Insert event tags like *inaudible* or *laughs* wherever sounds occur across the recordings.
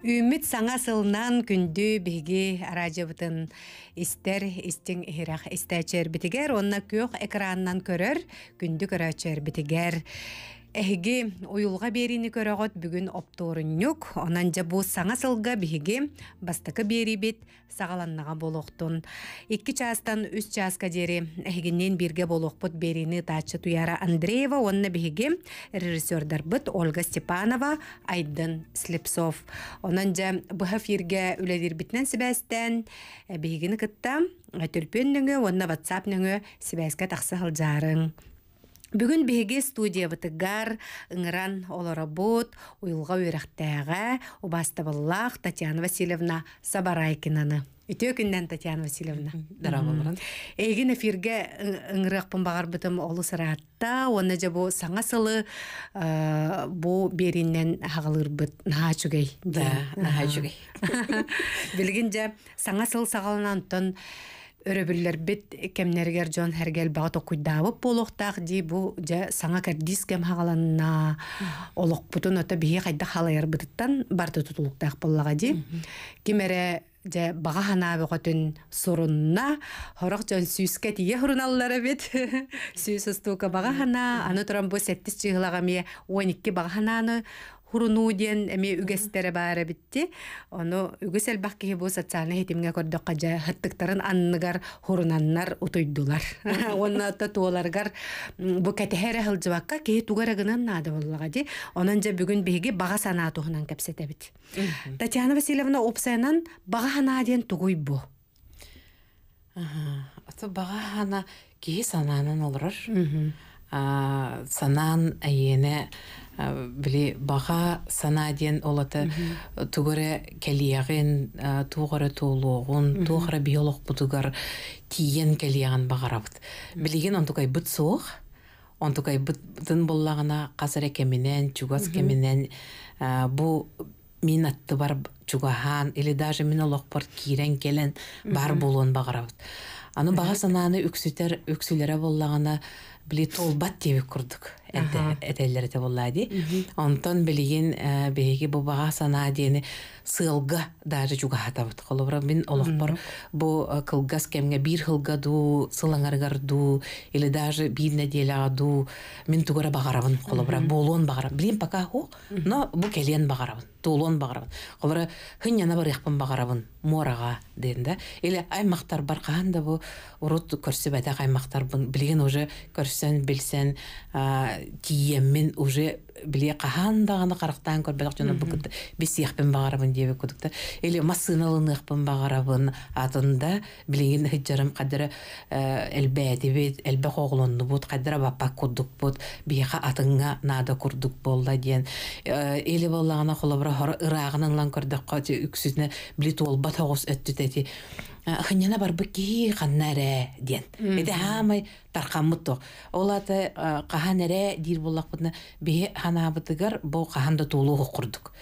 Үміт саңа сылынан күнді беге арajabытын истер істің хирах истәчер бітігер, онна көк экраннан көрөр күнді көрәчер бітігер. Эһиги уйулга берини көрөгөт бүгүн оптооруннюк, онан жа бу саңа сылга биһиги бери бит сагаланнага болохтун. Икки частан үс часка жери берге бирге болохпут берини таачы туяра Андреева, онна биһиги режиссердар Ольга Степанова, Айдын Слепсов. Онан жа быһа ерге үләдер битнен сибәстен, э, биһигини кытта, э, Төлпен онна ватсап нүңі сибәске Бүгін беге студия бытыгар, ыңыран олоробот, уйылға үйрәқтәға, убастабыллах Татьяна Васильевна Сабарайкинаны. Үтө өкінден Татьяна Васильевна. ұмырын. Эйген эфирге ыңырақпын бағар бұтым олы сыратта, оны жа бұ саңа сылы бұ беріннен ағылыр бұт наға чүгей. Да, наға чүгей. жа саңа бит кемнергер жон хергел багыт окуйдаабыт болуктаах ди бу жа саңа кэрдис кем хагаланна олокпутун ота бии кайда халайарбытыттан барты тутулуктаах боллага ди кимере же баға ханаабеготун сурунна хорох жон сүүске тие хуруналлара бит сүүс устуука баға хана аны туран бу сеттис чыгылагамие он икки бага ханааны хуруну диэн эми үгэстере баара битти ону үгэс элбаккиһи бу социальный хитимге кордокка жа хыттыктарын анныгар хурунаннар утуйдулар *laughs* онната туоларгар бу кэтеһэре хылжыбакка киһи тугарагынан наада боллага ди онон же бүгүн биһиги бага санаа туһунан кэпсетебит татьяна васильевна упсаянан бага ханаа диэн тугуйбу ото бага хана киһи санаанын олорор санаан эне Э, били баға сана олаты тугары келиягын э, тугары туулугун тугары биолог бутугар тиен келиягын багарабыт билиген бут суук он онтукай бытын боллагына касыр экеменен чугас кеменен э, бу мин атты бар чугахан или даже мен олокпор кирен келен бар болуын багарабыт аны баға сананы үксүтер үксүлере боллағына били толбат тебик курдук этеллерете буллади. Онтон билигин э, биһиги бу баға сана диэни сылга даже жугахатабыт холобра мин олохпор бу э, кылгас кемге бир хылга ду сылаңаргар ду или даже бирне мен ду мин тугара багарабын холобра болон багарабын блин пока ху но бу келен багарабын туулон багарабын холобра хыньяна бар яқпын бағарамын морага ден да или аймактар бар каан да бу урут аймақтар аймактар білген уже көрсөн билсен тиеммин уже биле қарықтан даганы карактан көрбөлөк жана букут бесиякпин багарабын диебе кудукта или масыналыныакпын багарабын атында билеген хыджарым кадыра э, элбээдибит элбе коголоннубут кадыра баппак курдукбут биэха атыңа наада курдук болла диен или э, боллагана холобра ыраагынан лан Э, хыннана барбыкки ханнаре диен. Эде хамай таркаммыт ток. Олаты э, каханаре дир буллакпытна бе ханабытыгар бо каханда тулуу курдук.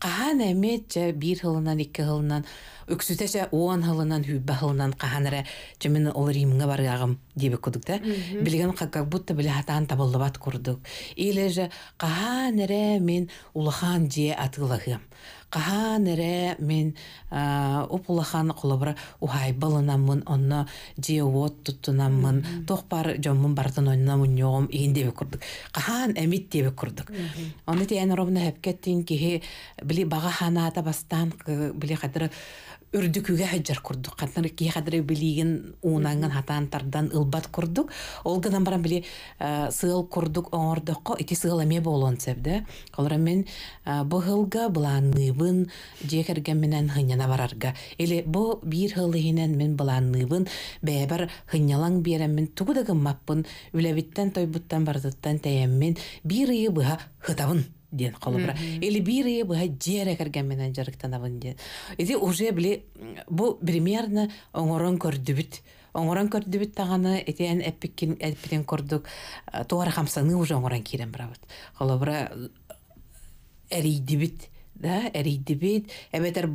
Кахан эмече бир хылынан икки хылынан үксүтеше он хылынан хүббе хылынан каханаре жемин ол римге баргагым дебе кудук да. Билген как будто биле хатан табылдыбат курдук. Или же каханаре мен улахан же атылыгым. Қахан әре мен ұпылахан құлабыра ұхай балынамын, онна жеуот тұттынамын, тоқпар жомын бартын ойнамын неғым еген деп көрдік. Қахан әмет деп күрдік. Оны тейін ұрымны әпкеттен кейі біле баға хана бастан біле қадыры үрдүкүгө хаджар курдук хатнар кихадыр билигин уунаңан хатаан тардан ылбат курдук ол гынан баран били э, сыыл курдук оңордокко ити сыыл эме болон сеп да олора мен э, быхылга менен хыняна барарга или бу бир хылыхинен мен былаанныбын бээбер хыньялаң биэрен мен тугу да гыммаппын тойбуттан бардыттан тээммин бир ыйы быха хытабын ден холобра. Или бире бы гаджере каргамен жарыктанабын ден. Иди уже біле бу примерно оңорон көрді Оңорон тағаны, тағаны этен эппикин эппитен көрдік Туара хамсаны уже оңорон кирен брабыт. әрі эрийдибит да эрийди бит эметер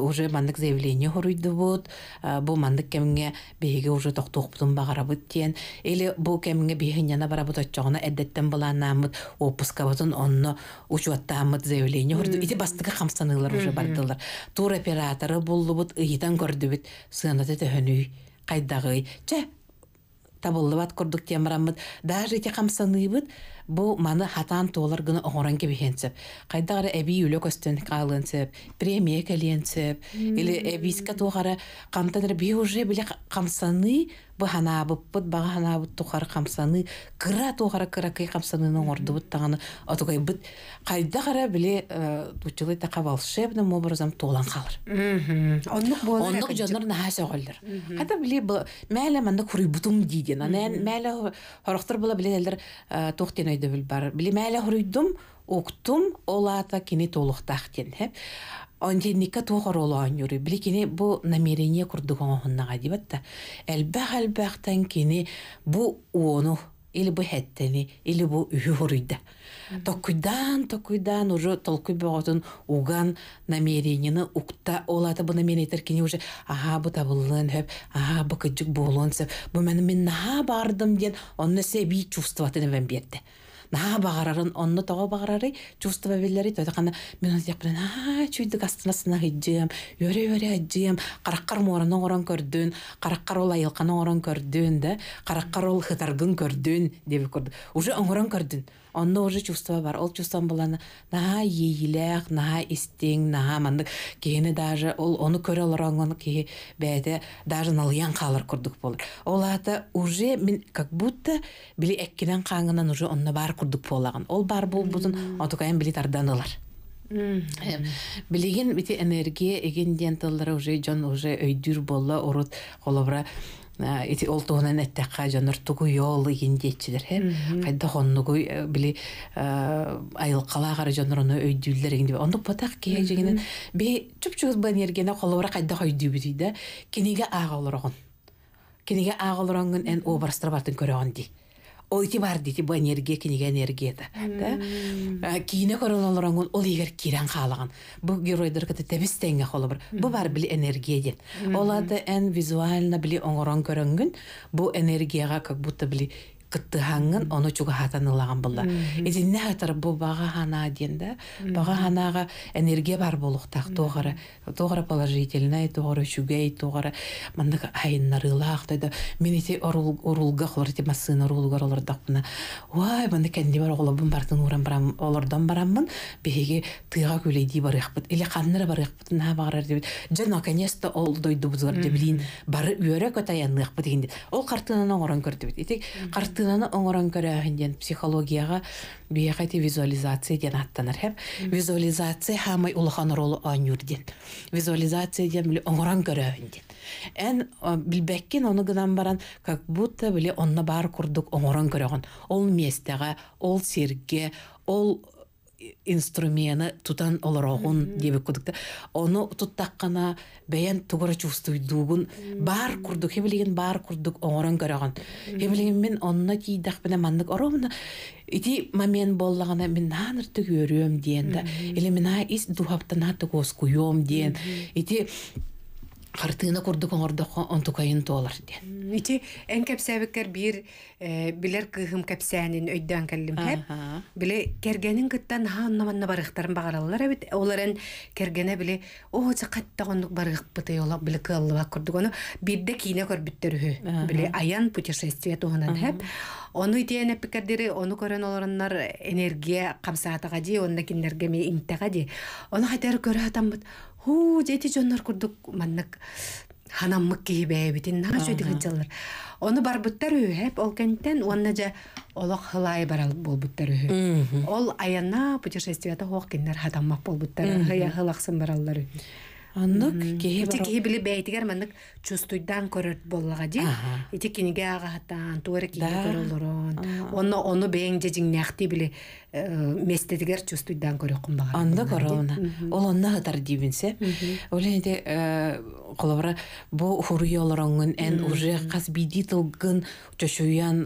уже маннык заявление хоруйду бут э, бу маннык кемге беге уже токтоқпутун багарабыт тиен или бу кемге бегиняна барабыт отчоғуна эддеттен буланаамыт отпускабытын онно амыд заявление хорду ити бастығы хамстанылар уже бардылар тур операторы болды буллубут ыйытан көрдүбүт сыанаты төһөнүй кайдагый че табыллыбат курдук темрамыт даже те хамсаныбыт бұл маны хатан толар оғыран огоран кебиенсеп Қайдағыры эби үлө көстөн калынсеп премия келенсеп или эбиска тугара қамтанар уже биле қамсаны бу хана буппут баға хана қамсаны тухар камсаны кыра тугара кыра кый камсаны бұт таганы отугай бут кайдагара биле тучулы э, та волшебным образом толан қалыр. оннук болор оннук жонор нахаса біле Қайда биле бу мәле манда курибутум диден анан мәле хорохтор була биле э, өйдөбүл бар. Билемәле хуруйдум, уктум, олата кини толуктак тен. Хәп. Онди ника тухар олаан юры. Били кини бу намерение курдуган хуннага дибатта. Әлбәх әлбәхтән кини бу уону или бу хәттәни, или бу юрыйда. Токуйдан, токуйдан уже толкуй бөгөтүн уган намерениены укта олаты бу намерение теркини уже ага бу табылын хөп, ага бу болонсып, бу мен мен бардым ден, онны се би чувствоватыны вен бетте наа бағарарын онно тоға бағарары чувство бәбелері тойдақана мен оны тек а чүйдік астына сына хиджем өре өре аджем қараққар морыны орын көрдүн қараққар ол айылқаны орын көрдүн да қараққар ол хытаргын көрдүн деп көрдү уже оңорон көрдүн онда уже чувство бар ол чувством была наха ейилях наха истең наха мандык кени даже ол оны көрө олороңон ки бээде даже налыян қалыр курдук болар ол ата уже мен как будто били эккинен каңынан уже онна бар курдук болаған ол бар болбутун отукайын били тарданылар билигин бити энергия эгенден тылдары уже жон уже өйдүр болла орут холобра ити э, олтугунан эттекка жонортугу йол иин дечилер хэ кайда хоннугу э, били э, айылкалаагара жонорону өйдүүллерин деп ондук батак кие жегенен бе чупчугуз банергене колобура кайда хойдүбүдүй да кинеге аагалорогон кинеге аагалоронгун эн образдар бартын көрөгөн дей ете бар дейті, бұл энергия кенеге энергия Да? Кине корон олорон ол егер керен қалыған. бұл геройдер кете тебис тенге бір бұл бар білі энергия ден. Олады эн визуально били оңорон көрөнгүн бұл энергияға как будто білі, кыттыһаңын ону чуга хатан ылаган булла. Эдинне хатар бу бага хана да бага ханага энергия бар болуктак тақ тоғары положительный тогара чугей, тоғары мандык айыннар ылак тайда. Мен эти урулга кылар хлор ти урулга орулга олар ой мандык кенди бар огла бун бартын урам барам, олардан бараммын. Беге тыга көлейди бар яхпыт. Иле ханнар бар яхпыт, на барар деп. Жа наконец-то ол дойдубузгар деп блин, бары үөрөк атаянны дегенде. Ол картинаны оңорон көрдүбүт бит. карты тынаны оңорон көрөөгүн психологияға психологияга бияхати визуализация диэн визуализация хамай улахан ролу онюр диэн визуализация диэн биле оңорон көрөөгүн диэн эн билбеккин баран как будто біле онна бар курдук оңорон көрөгөн ол местеге ол серге, ол инструмена тутан олорогун дебе кудукта ону туттаккана бэйен тугура чувствуйдуугун бар курдук хебилигин бар курдук оңорон көрөгөн хебилигин мен онна тийдах мандык маннык оромна ити момент боллагана мен нааныр түгөрүөм диен да или мен ис духаптана тугоскуем диен ити картина курдук оңордо онту кайын тоолар ди. Ити эн кепсәбекер бир э, билер кыгым кепсәнин өйдән келлим хәп. Биле кергенин кыттан ханнаманна барыктарын багаралар Олар эн кергене биле о чы катта гондук барык бытай ола биле кыллыга курдук аны. Бирде кине кор биттерү. Биле аян путешествие тоганан хәп. Оны идеяны нәп пикердере оны көрән оларнар энергия камсаатыга ди, онда киндерге ми интегади. Оны хәтер көрә атам бит. хуу эти жоннор курдук маннак ханаммык киһибээбитин наажойдык ыджаллар ону барбыттар үһэп ол кэнтен уанна жа олох хылай барал болбуттар үһү ол аяна путешествията хох киннер хатаммак болбуттар хыя хылахсын бараллар Аннык кеһи бар. Кеһи биле бәйтигәр чувствуйдан көрөт боллага ди. Ити кинеге агатан, туары кинеге көрөлөрөн. Онно оны бәйнҗе җиңнәхти биле Э, местедигер чувствуйдан көрө кумдагар анда корона ол онна хатар дибинсе оленде колобра э, бу хуруйолоронгун эн уже кас биди тылгын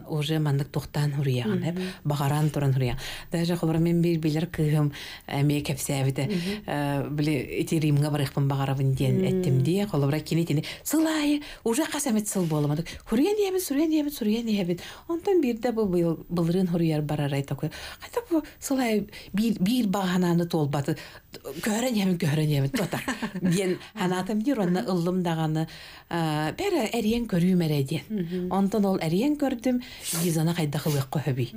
уже мандык токтан хуруяган эп багаран туран хуруян даже колобра мен бир билер кыгым эме кепсебите э, биле эти римга барыхпын багарабын диен эттим дие колобра кини тини сылай уже касамет сыл боломадык хуруян ебит суруян ебит суруян ебит онтон бирде бу былрын хуруяр барарай такой кайта бу солай бир бир багананы толбаты көрөн ямын көрөн тота диен ханатым дир онна ыллым даганы бәрі әриен көрүү мереден онтон ол әриен көрдүм гизана кайда кылык көһөби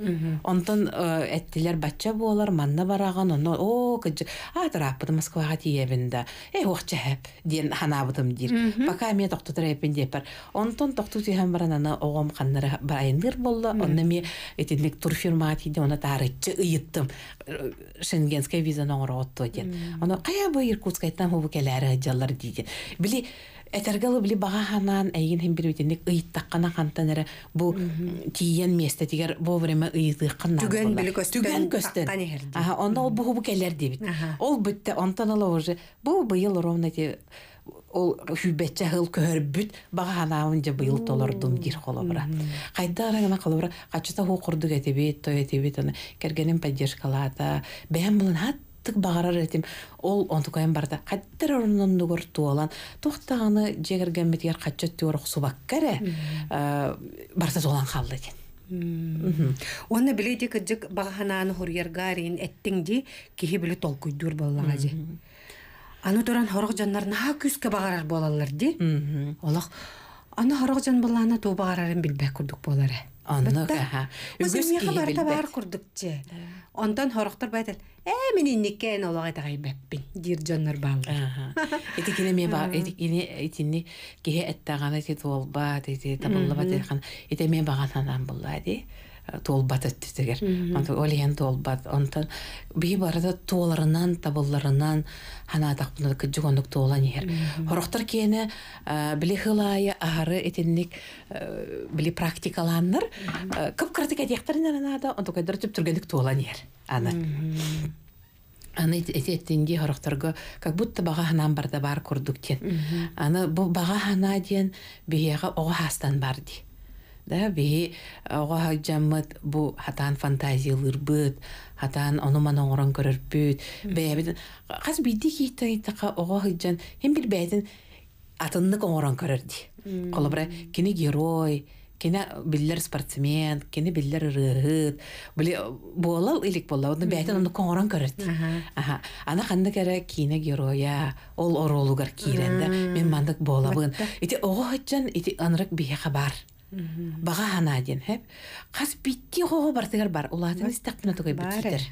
онтон әттелер батча болар манна бараган онно о кыжы а тараппыт москвага тиебин да э уакча хэп ден ханабытым дир пока мен токтотур эпин деппер онтон токту тиһен баран аны огом каннары барайындыр болла онна ми этинник турфирма тиде она тарычы йыттым. Шенгенская виза нагыры отто ген. Аны кая бу Иркутск айтам бу келәр аҗаллар диде. Били әтергәле били бага ханан әйген һәм бер үтенек ыйттаккана хан тәнәре бу тиен мәсте дигәр бу време ыйды кына. Түген били көстә. Түген көстә. Аһа, анда бу бу келәр дибит ол Ул бит тә антанала уже. Бу быел ровно ди ол хүбетче хыл көрбүт бага ханаун же быйыл толордум дир холобра кайта арагана холобра качыта ху курдук этебит той этебит аны кергенин поддержкалата бэм булан хаттык багарар этим ол онтукайын барда каттар орнон дугор туолан тухтаганы жегерген бетигер качы туорок субаккаре э, барса толан халды ден Оны білейді кіджік бағананы хұргергарин әттіңде киһи білі толкуйдур боллаға же аны туран хорох жаннар наха күскө багарар болалар ди олох аны хорох жан баланы туу багарарын билбек курдук болар э. барта бар курдук же онтон хорохтор байтал э мен инниккен олог айтагайбеппин дир жоннор баалар этикине *laughs* ме ба этикине кеге кихе эттагана ти туолба ти табыллаба тихан ите мен баган анан булла ди Э, туолбат эттитигер олиен туолбат онтан бии барыта туоларынан табылларынан ханаатакпына кыджугондук туолан иер хорохтор киэне били хылаая ахары этинник э, били практикаланнар э, кып кыртык этиэхтеринеранаада онтукайдар түп түргендик туолан иер аны аны этиэттинги хорохторго как будто бага ханан барда бар тен аны бу бага хана диэн биэҕэ ого хаастан бар дии да бии оға жаммыт бу хатан фантазиялыр бит хатан ону мана оңрон бит бэбит хас бидди киттака оға хыджан хем бир бәйтин атыннык оңрон ди колобра кини герой кини биллер спортсмен кини биллер ырыгыт били болал илик болла оны бәйтин ону коңрон көрөрди аха ана ханны кере кини героя ол оролугар киренде мен мандык болабын ити оға хыджан ити анрык бие хабар баға ханаден хэп қаз битти қоғы бартыгар бар улатын истек мына тугай биттер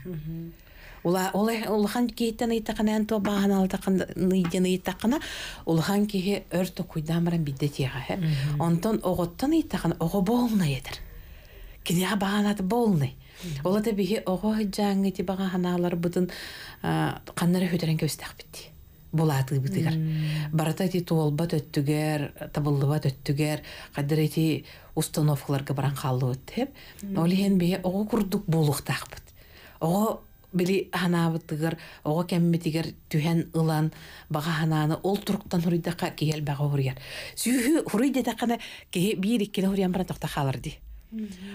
ула олай улахан кейтен айтақанан то баған алтақан ниден айтақана улахан кеге өрті куйдамран бидде тига хэп онтон оготтан айтақан оғо болна едер кинега бағанаты болны олата биге оғо жаңы ти баға ханалар бутын қаннары хөтерен көстәк битти булаты битигер. Барата ти толба төттүгер, табыллыба төттүгер, кадыр эти установкаларга баран халлы өттеп, олиһен бие ого курдук болуктак тахпыт Ого били ханабытыгыр, ого кеммитигер түһен ылан бага хананы ол туруктан хуридакка киел бага хурияр. Сүйү хуридакканы ки бир икки хуриян баран токта халыр ди.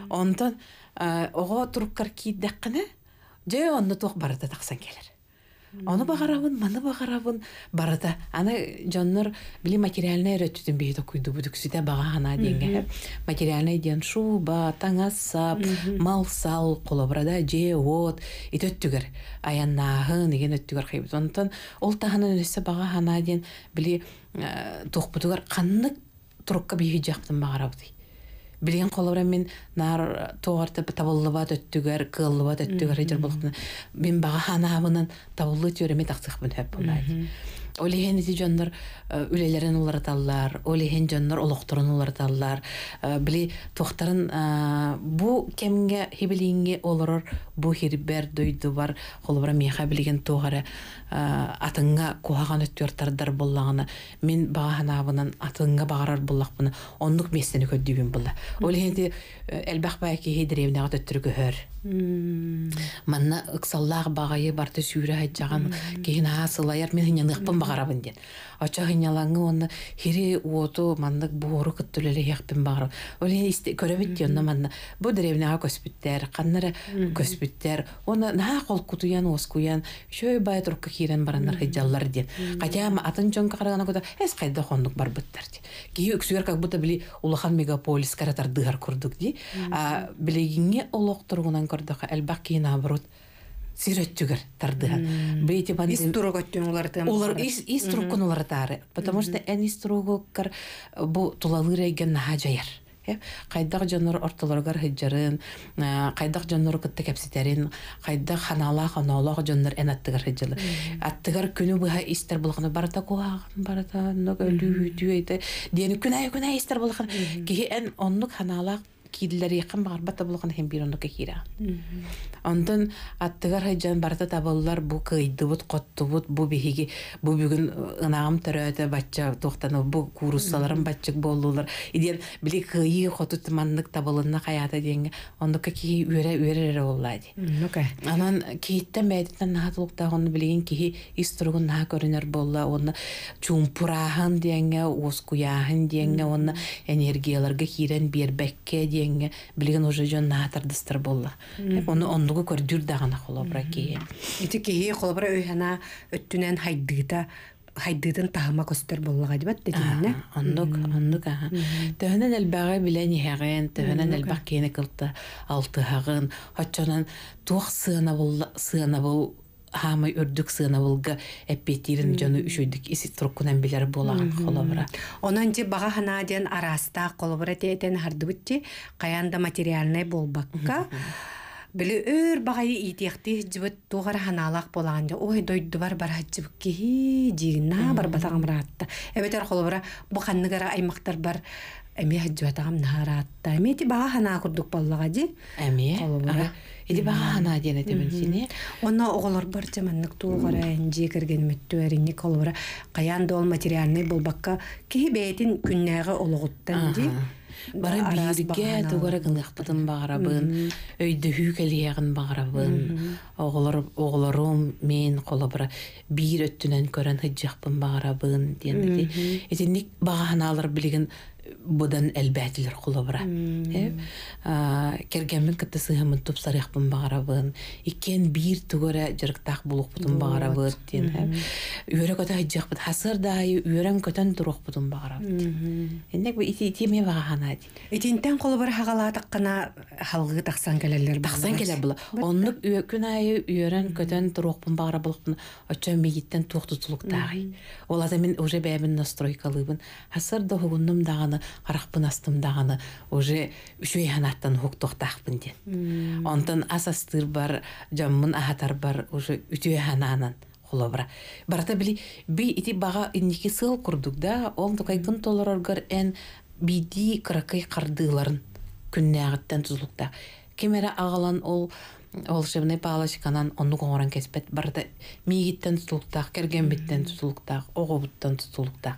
Онтон э, ого туруктар кидакканы жай онны ток барата таксан келер оны багарабын маны багарабын барыта аны жоннор били материальный өрөттүтүн бейді куйду баға багаана деңге материальный ден шуба таңасап, мал сал колобрада же от итөттүгер аяннаагы деген өттүгер кайбыт онтон ол таханын өнөссө багаана ден били э, тухпутугар каннык турукка биһи жактын багарабыт билген колора мен нар тоорта табыллыба төттүгөр кыллыба төттүгөр эжер болуп мен бага ханаабынан табыллы төреме тактык мен хэп болай Олеген ити жоннор э, үлелерин улараталлар, олеген жоннор олоқторын улараталлар. Э, били тохтарын э, бу кемге хибилинге олорор, бу хирбер дойду бар, холбара меха билген тоғары Э, атыңга кухаган өттүртардар боллағына мен багаһанабынан атыңга багарар буллакпын оннук местени көддүбүн булла ол енді э, элбах баки хидиревнага төттүргөхөр манна ыксаллаах багайы барты сүүрэ хайджаган кихин аа сылаяр мен хиняныкпын багарабын ден оча хинялаңы онна хири уоту маннык буору кыттүлеле яхпин багарабын ол энди көрөбүт дионна манна бу деревняга көспүттер каннара көспүттер оны наа колкутуян оскуян шөй бая турукка тирен бараннар хайдаллар ден. Хотя атын чонка карагана кода эс кайда хондук барбыттар ди. Ки үксүгөр как будто били улахан мегаполис каратар дыгар курдук ди. А билегиңе олок тургунан көрдөк элбак кийин наоборот сирөттүгөр тардыгар. Бейти бан ис туроготтун улар тем. Улар ис ис тургун улар тары, потому что эн бу турогоккар бу тулалырайген жаяр Қайдақ жаннор ортолоргар хиджарын, қайдақ жаннор кытты кәпситерин, қайдақ ханала ханалақ жаннор ән аттығар хиджалы. Аттығар күні бұға истер болғаны барата куағын, барата нөк өлі үйді дені күнай күнай истер болғаны. Кеге ән ханалақ киллер яқын бағарбатта болған хем бирон кехира. Онтон аттыгар хайжан барта табаллар бу кыйдыбыт коттубут бу бихиги бу бүгүн э, ынагым төрөтө батча токтану бу курусталарым батчык болдулар. Иден били кыйы хоту тыманлык табылынна каята деңге. Ондука кихи үрө үрөрө боллади. Анан кейттен бәйдеттен нахатлыкта оны билген кихи истругун наха көрүнөр болла. Оны чумпурахан деңге, оскуяхан деген оны энергияларга хирен бербекке деңге кеңге билигин уже жон наатардыстыр болла ону оннугу көрдүр дагана холобура кие ити кие холобура өйхана өттүнен хайдыыта хайдыытын тахама көстөр боллага дибат дедине оннук оннук аха төһөнен элбага билен иһэҕин төһөнен элбак киэни кылта туох бул хамай өрдүк сына волга эппетирин жөну үшүйдүк иси трокунан билер болан холобра. Онон же бага ханаден араста холобра тетен хардыбытти каянда материальный болбакка. Били өр багай итехти жибет тугар ханалак болаған же ой дойду бар бар хажыбык ки дигна бар батагамратта Эбетер холобра бу ханныгара аймактар бар эми хаджуатагам нараатта эми эти баа ханаа курдук баллага ди эми эти баа ханаа диэн этебин сини онно оголор бар жаманнык туугара энжи кирген мүттүэринни колбара каян дол материальный болбакка кихи бээтин күннээге олугуттан ди бары биирге тугара гылыахпытын багарабын өйдөһүү келиэгин багарабын оголорум мен холобара биир өттүнөн көрөн хыджакпын багарабын диэнди этинник баганаалар билигин будан әлбәтилер кулыбра. Кергәмен кәтте сыгымын туп сарыхпын багарабын. Икен бир тугара җырыктак булык бутын багарабы дин. Үрәк ата җак бит хасыр да үрәм көтән турук бутын багарабы. Инде бу ити теме багана ди. Итинтән кулыбра хагалатык кына халгы таксан келәләр. Таксан келә була. Онлык күн айы үрән көтән турук бутын багарабы. Очам бигиттен туктытулык тагы. Ол ата мен уже бәбен настройкалыбын. Хасыр да хугынным дагы аны астымда астымдағаны уже үшөй ханаттан хуктуктаахпын ден онтон асастыр бар жаммын ахатар бар уже үтөө хананан холобра барата били би ити бага инники сыл курдук да ол тукайкын толороргор эн биди кыракай күнне күннеагыттан тузулукта кемере агалан ол волшебный палочканан онну коңоран кеспет барда мигиттен тутулуктаах кергенбиттен тутулуктаах огобуттан тутулуктаах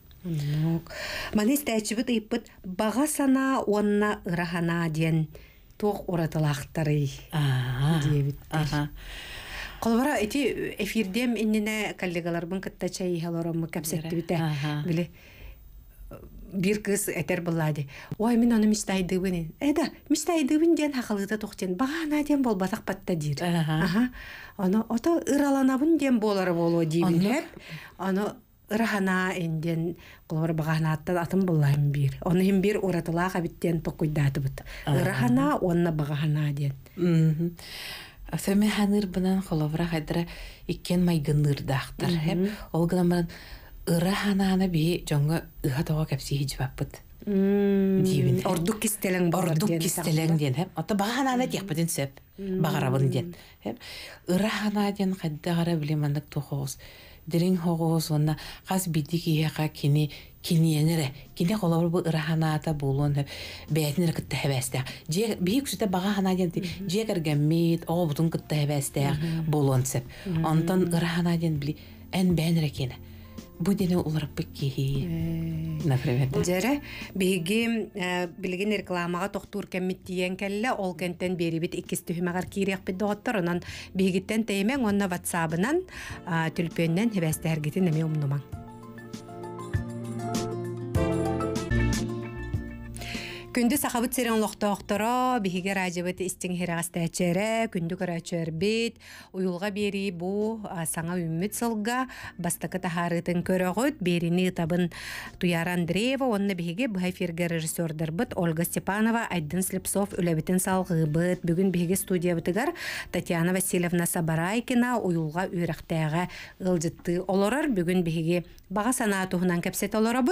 Маны стәчебіт ыйппыт баға сана онна ырахана ден тоқ оратылақтары дебіттер. Қолбара эти эфирдем коллегалар коллегаларбын кытта чай халором капсетти бите. Биле бир кыз этер булады. Ой, мен аны мечтайдыбын. Эда, мечтайдыбын ден хакылыда токтен. Багана ден бол батак патта дир. Ага. Аны ото ыраланабын ден болар боло дибилер. Аны рахана энден колор баганааттан атын буллаһым бир оны хим бир уратылаах абиттен Рахана, ырахана онна багахана диен Сөме ханыр бынан холовра хайдара иккен майгыныр дахтар хеп ол гына ман ыра би жоңго ыха тога кепси хижбаппыт дивин ордук кистелең бар ордук кистелең ден хеп ата багананы теппетин сеп багарабын дирин хогус сонна хас биди киеха кини энере кини холор бу ыраханаата булун бээтинер кытта хэбэстэ же бик сута бага хана ден же кергеммит обутун кытта хэбэстэ булун сеп онтон ырахана ден эн бээнере Будене уларып киһи. Э. Нафрәт. Дәре беги э, билген рекламага тохтур кемит дигән кәлле ол кентен бери бит икесе төймәгәр кирәк бит дәгәттер. Анан бегиттән тәймәң онна WhatsApp-ынан, телефоннан хәбәстәргә дигән нәме умнымаң. Күнді сақабыт серен лоқтоқтыра, бігіге рәжебеті істің херағасты әчәрі, күнді көрәчөр бет, ұйылға бері бұ саңа үміт сылға, бастықы тахарытын көріғыт, беріні табын Туяр Андреева, онны бігіге бұхай ферге режиссердер Ольга Степанова, Айдын Слепсов, үләбетін салғы бұт, бүгін бігіге студия Татьяна Васильевна Сабарайкина, ұйылға үйрақтайға ғылжытты олорар, бүгін бігіге баға санатуғынан кәпсет олора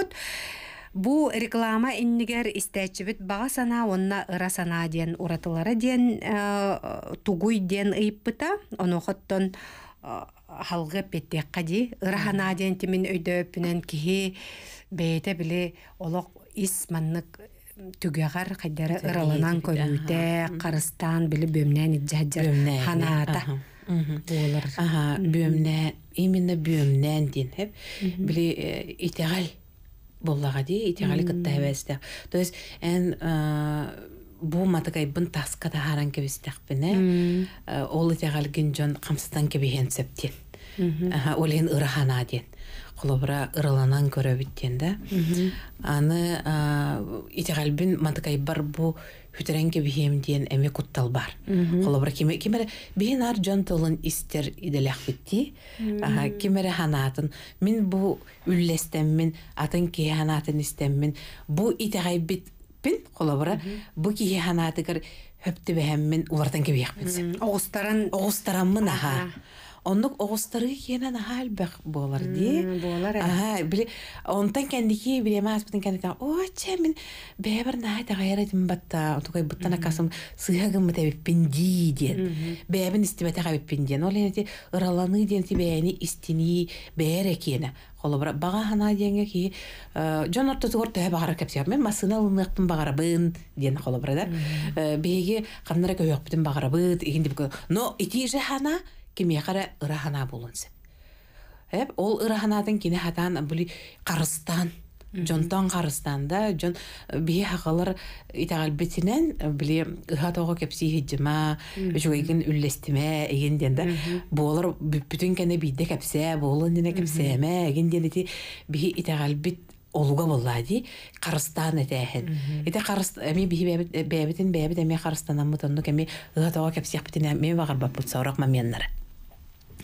Бу реклама иннигер истечибит бага сана онна ыра сана ден уратылары диен э, тугуй ден ыйыппыта ону хоттон э, халгы петтекка ди ыра сана диен тимин өйдөпүнен кихи бейте биле олок ис маннык түгәгәр кайдары ыраланан көйүтә карыстан биле бөмнән иҗаҗыр ханата булар бөмнә именно бөмнән дин хеп биле э, итәгәл боллага ди итегали кытта то есть эн бу матыкай бын таска да харан кебистекпине ол итегали гинжон камсытан кебиен септи олен ырахана ден кулобра ырыланан көрөбиттен да аны итегалбин матыкай бар бу хүтерен кебиһиэм диэн эми куттал бар холобра киме кимере биһин ар дьон тылын истер иделэхбитти кимере ханаатын мин бу үллестэммин атын киһи ханаатын истэммин бу итеҕайбит пин холобра бу киһи ханаатыгар хөптүбэһэммин улартан кебиэхбитсим оҕустаран оҕустаранмын аға оннук оҕустарыы киэнэн аһаалбах болар ди. буолар аа били онтон кэндики билемааспытын кэнника оча мин бэбар наай таҕайара дим батта тукай буттана касым сыыхагыммыт эбиппин дии диэн бээбин истибэтэх эбиппин диэн ол энети ыраланы диэн ти бээни истини бээре киэнэ холобра бага хана диэнге ки э, жон ортотугор төһө багара кэпсиап мен масына лыныахпын багарабын диэн холобра да э, биэги ханнара көйөхпүтүн багарабыт иген дип но ити же хана кеме қара ырахана болынсы Әп, ол ыраханадан кине хатан бүли қарыстан жонтон да, жон бие хақалар итагал битинен били ыхатого кепси хиджима жуйгин үллестиме еген денде болар бүтүн кене бийде кепсе болын дене кепсеме еген денети бие итагал бит олуга боллади карыстан этехин эте карыст эми бии бэбитин бэбит эми карыстанаммытонну кеми ыхатого кепсиях битине мен вагарбап бутсаурак маменнара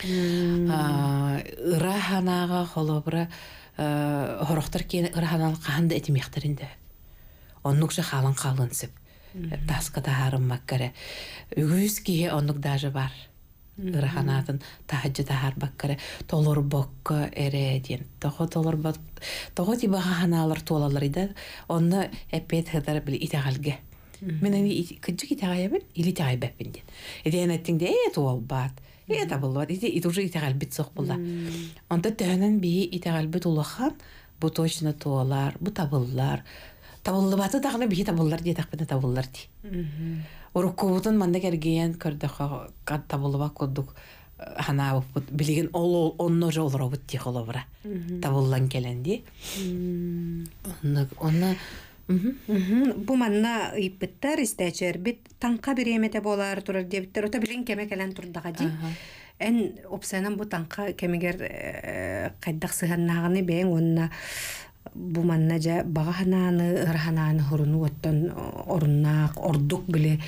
ыраханаага холобра хорохтар кен ыраханан каханда этимехтеринде оннукша халан калынсып э, таска тахарын маккаре үгүс кие оннук даже бар ыраханатын тахаджы тахар баккаре толор бокко эре диен тохо толор бок тохо тибаха ханалар туалалар ида онна эппет хыдар бил итагалге мен ани кыджык итагайбын или тагайбаппын диен эдиэн эттиң де э это Эта болла дити ит уже итәгәлбит сок булла. Онда тәһәнән бии итәгәлбит улахан, бу точно туалар, бу табыллар. Табыллы баты тагына бии табыллар ди тәхбәтә табыллар ди. Уруккубутын манда кергән көрдә кат табылыба коддук. Хана бут билеген ол онно жол робот тихолобра. Табыллан келенди ди. Онны Бу манна ыйппыттар истечер бит таңка эмете болар турар дебиттер. Ота билен кеме келен турдага ди. Эн опсанан бу таңка кемегер э, кайдак сыганнагыны бен онна бу манна жа бага ырхананы хуруну оттон ордук биле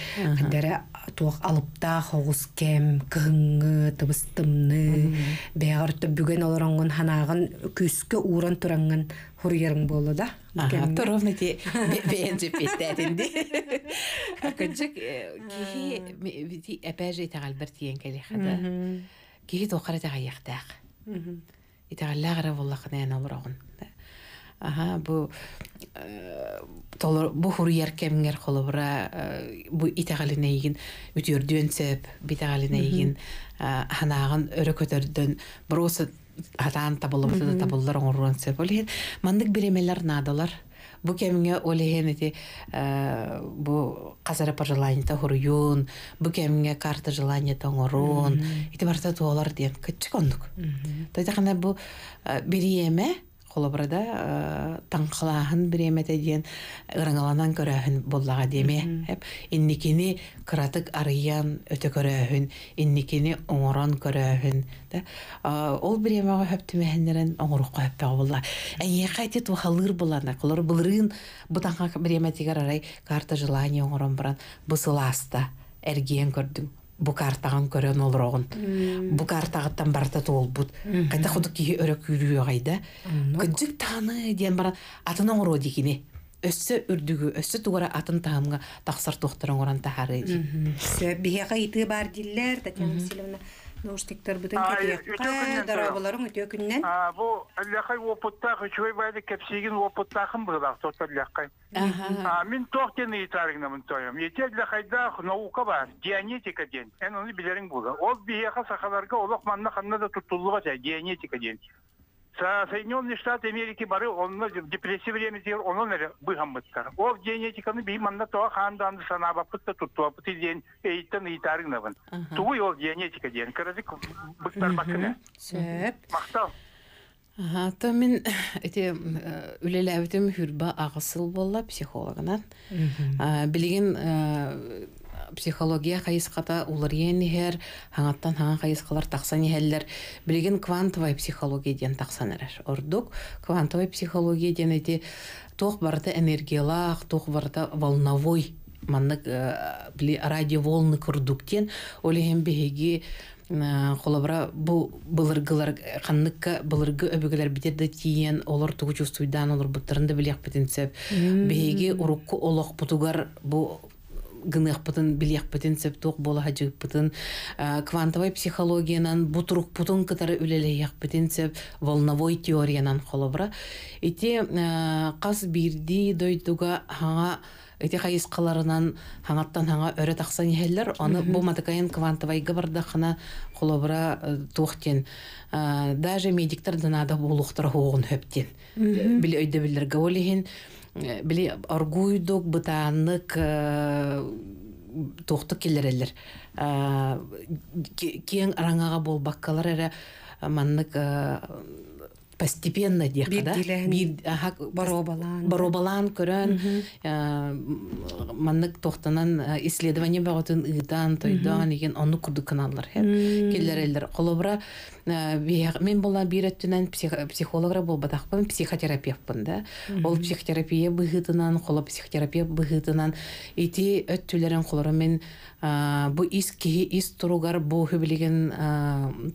туох алыпта хогус кем кыһыңгы тыбыстымны бээгар төбүген олоронгон ханагын күскө ууран туранган хуруярың болу да то ровно те *laughs* бээн жеппестэтинди *laughs* кынчык э, кихи опять же итагалбер тиен келехада кихи тохара тагаяктаак итагаллаагара боллахынаан олорогун Аха, бу э, толор бу хуру кемгер холобра э, бу итагалине егин үтүрдүн сеп битагалине егин э, ханагын өрө көтөрдөн бросы хатан табылыбыта табыллар оңруан сеп олхин мандык беремелер надалар бу кемге олхин эти бу казара пожелание та хуруюн бу кемге карта желание та оңрун ити барса туалар диен кычкондук тойта хана бу бериеме холобрада э, таңқылаһын биремете диен ырыңаланан көрөһүн боллага деме эп инникини кыратык арыян өтө көрөһүн инникини оңорон көрөһүн да ол биремага хөптүмэһиннерен оңорукка хөппөгө булла эйе кайти тухалыр булана колор былырын бутаңга биреметигер арай карта желание оңорон баран бысыласта эргиен көрдүң букартаган көрөн олорогун букартагыттан барта толбут кайта худук кии өрөк үйрүйөгайда кыджык тааны диэн баран оңыр оро дикини өссө үрдігі, өссө тугара атын таамга тақсыр тоқтырың оран бұл бұл бұл бар бұл татьяна васильевна Нуштиктер бүтін кетиякка, э, дарабаларың өтө күннен. А, бу лякай опыттак, үчөй байлы кепсигин опыттакым бырлак, тоттар лякай. А, мин тохтен итарыгна мин тоем. Ете лякайда наука бар, геонетика ден. Эн оны билерин була. Ол биеха сахаларга олоқ манна ханна да туттулуга жай, геонетика ден. Соединенные Штаты Америки бары онно депрессив время дер онно нере быгаммыттар. Ол генетиканы бейм анна тоа хандан сана бапытта туттуа пыты ден эйттен итарынавын. Туы ол генетика ден кырызык быктар бакыны. Сөп. Мақтал. Ага, то мин, *laughs* эти э, үлеләбетем хүрбә агысыл болла психологынан. Билеген э, психология хайысқата улар нихер хаңаттан хаңа хайысқалар тақсан нихеллер билеген квантовай психология ден тақсан ордук квантовая психология ден эти тоқ барды энергиялақ, тоқ барда волновой маннык э, радио волны курдуктен олеген беги э, холобра бу былыргылар ханныкка былыргы өбүгелер битерде тиен олар тугу чувствуйдан олар буттарын да билек бетинсеп урукку олох бутугар бу гынықпытын билиякпытын септук болаха жыгыппытын э, квантовой психологиянан бутурукпутун кытары үлелеякпытын сеп волновой теориянан холобра ити кас э, бирди дойдуга хаңа эти хайысқаларынан хаңаттан хаңа өрө тақсан иһеллер аны бу матакайын квантовайга гыбырдахына холобра э, даже медиктер дынада булуктар хоогун хөптен бил өйдө билерге били оргуйдук бытааннык э, тохтук келерелер э, кең араңага баккалар эре маннык э, постепенно дех да? Бир ага, э, баробалан. Баробалан көрөн, э, маннык тохтанан э, исследование багытын ыдан, тойдан деген аны курдук каналлар. Келлер элдер колобра мен була биреттен психологра болбадакпын, психотерапевтпын да. Ол психотерапия быгытынан, коло психотерапия быгытынан ити өттүлөрүн колору мен бу ис кии ис туругар бу хүбилеген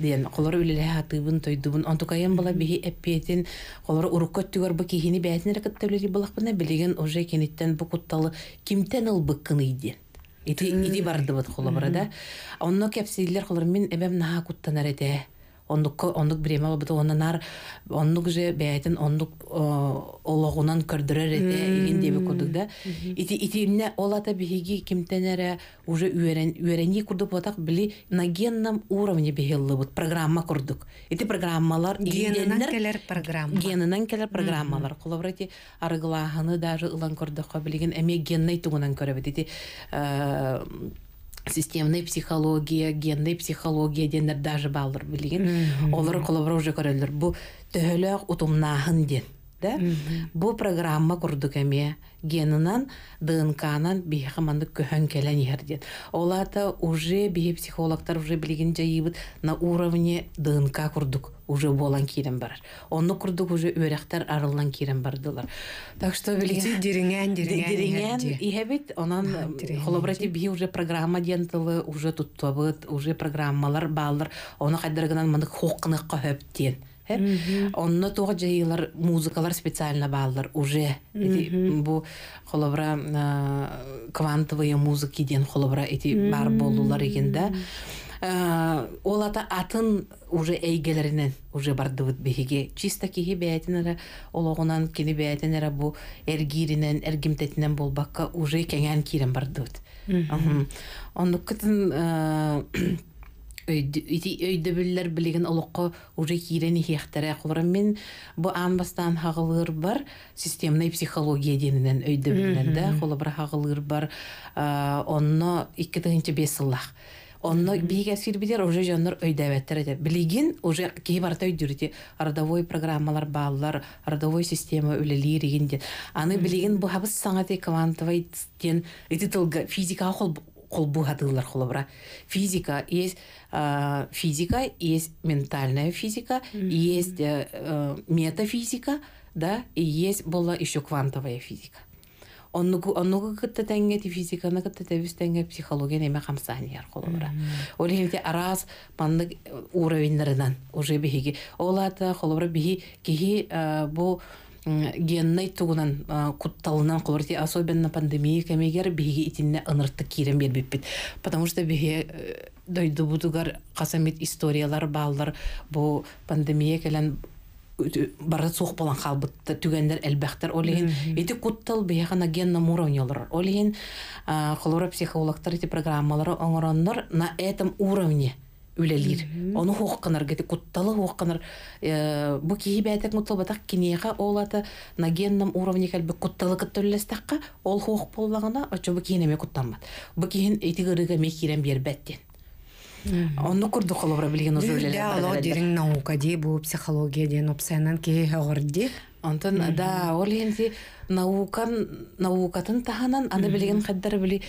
диэн холор үлелэһэ хатыыбын тойдубун онтукайан бала биһи эппиэтин холор уруккот түгөр бу киһини бээтин эркеттөлери балахпына билигин уже кенеттен бу кутталы кимтен ылбыккын ийди ити ити бардыбыт холобара да онно кепсииллер холор мин эбем наха куттанар этэ ондық оннук бреме быта оннанар же бээтин оннук э, ологунан көрдөрөр эте э, иген деби курдук да ити итимне ол ата биһиги кимтенере уже үерен үйрене курдук ботак били на генном уровне бихиллыбыт программа курдук ити программалар генынан келер программа генынан келер программалар кулабрати арыгылаһыны даже ылан көрдөккө билген эме геннай тугунан көрөбүт ити э, системный психология гендей психология дендер даже балдыр білген, олар кулабар уже көрөлөр бу төхөлөк утумнаахын ден да бу программа курдук эме генынан днкнан бихаманды көһөн келен иерден олата уже бии психологтар уже билигин жайыбыт на уровне днк курдук уже болан кирен бар Онны курдук уже өрәктәр арылдан кирен бардылар. Так что билете дереңән дереңән дереңән онан холобрати би уже программа дентылы уже туттабыт уже программалар баллар оны кайдыргынан мыны хокны кәһәптен. Онны тоға жайылар музыкалар специально баллар уже. Бу холобра квантовые музыки ден холобра эти бар болулар егенде. Э, ол ата атын уже эйгелеринен уже бардыбыт биһиги чисто кихи бәйтенере ологунан кини бәйтенере бу эргиринен эргимтетинен болбакка уже кеңен кирен бардыбыт ондуккытын э, өйдөбүллер билеген олоққа уже кирени хехтере кулрам мен бу амбастан хагылыр бар системный психология денінен өйдөбүллен да кулы бар хагылыр э, бар онно 2 тыгынчы бес сыллах онно биге сирбидер уже жоннор өйдәбәттер эте билигин уже кии барта родовой программалар бааллар родовой система үлелииригин ден аны билигин бу хабыс квантовый тен эти тылга физика Қол кол қолы холобра физика есть физика есть ментальная физика есть э, э, метафизика да и есть была еще квантовая физика оннугу кытта тәңге ти физиканы кытта тәбис тәңге психология неме хамсаниер холора ол хевде арас манны э, уровеньлеринан уже бихиги олата холора бихи кихи э, бу генной тугунан э, кутталынан кулурти особенно пандемия кемегер биһиги итинне ынырттык кирен бербиппит потому что биһи дойдубутугар касамит историялар баалар бу пандемия келен барат сух болан халбытта түгендер элбәхтер олеген эти куттал бияхана генном уровне олар олеген холора психологтар эти программалары оңороннор на этом уровне үлелир оны хуққанар гете кутталы хуққанар э, бу кии бәтек мутыл батак кинеха олата на генном уровне кәлбе кутталы кыттөллестакка ол хуқ боллагына очобу кинеме куттанмат бу кейін эти гырыга мекирен бербеттен онну курдук олобура билген узулелердерин наука дей бу психология ден опсанан ки огор ди онтон да ол энди наукан наукатын таханан аны билген каддар били